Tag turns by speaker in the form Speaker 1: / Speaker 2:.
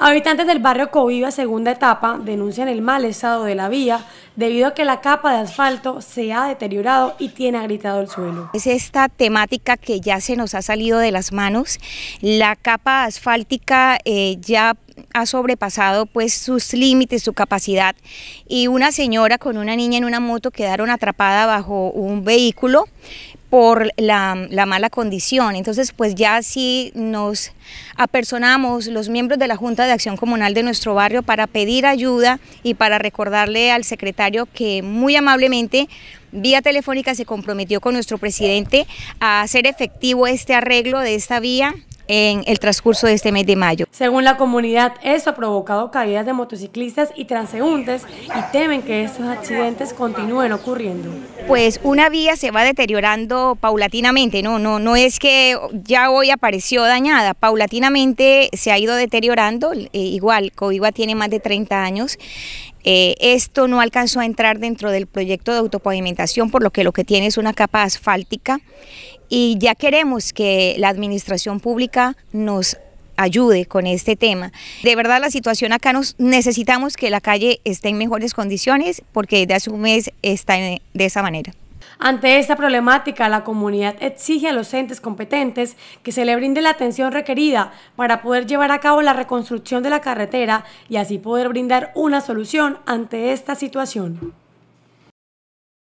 Speaker 1: Habitantes del barrio Coviva, segunda etapa, denuncian el mal estado de la vía debido a que la capa de asfalto se ha deteriorado y tiene agrietado el suelo. Es esta
Speaker 2: temática que ya se nos ha salido de las manos. La capa asfáltica
Speaker 3: eh, ya ha sobrepasado pues sus límites, su capacidad y una señora con una niña en una moto quedaron atrapada bajo un vehículo por la, mala condición. Entonces, pues ya sí nos apersonamos los miembros de la Junta de Acción Comunal de nuestro barrio para pedir ayuda y para recordarle al secretario que muy amablemente vía telefónica se comprometió con nuestro presidente
Speaker 2: a hacer efectivo este arreglo de esta vía en el transcurso de este mes de mayo. Según la comunidad, eso ha provocado caídas de motociclistas y transeúntes y temen que estos
Speaker 1: accidentes continúen
Speaker 2: ocurriendo. Pues una vía se va deteriorando paulatinamente,
Speaker 3: no, no, no es que ya hoy apareció dañada, paulatinamente se ha ido deteriorando, eh, igual coiba tiene más de 30 años eh, esto no alcanzó a entrar dentro del proyecto de autopavimentación, por lo que lo que tiene es una capa asfáltica y ya queremos que la administración pública nos ayude con este tema. De verdad la situación acá nos necesitamos que la calle esté en mejores condiciones porque desde hace un mes está de esa manera.
Speaker 1: Ante esta problemática, la comunidad exige a los entes competentes que se le brinde la atención requerida para poder llevar a cabo la reconstrucción de la carretera y así poder brindar una solución ante esta situación.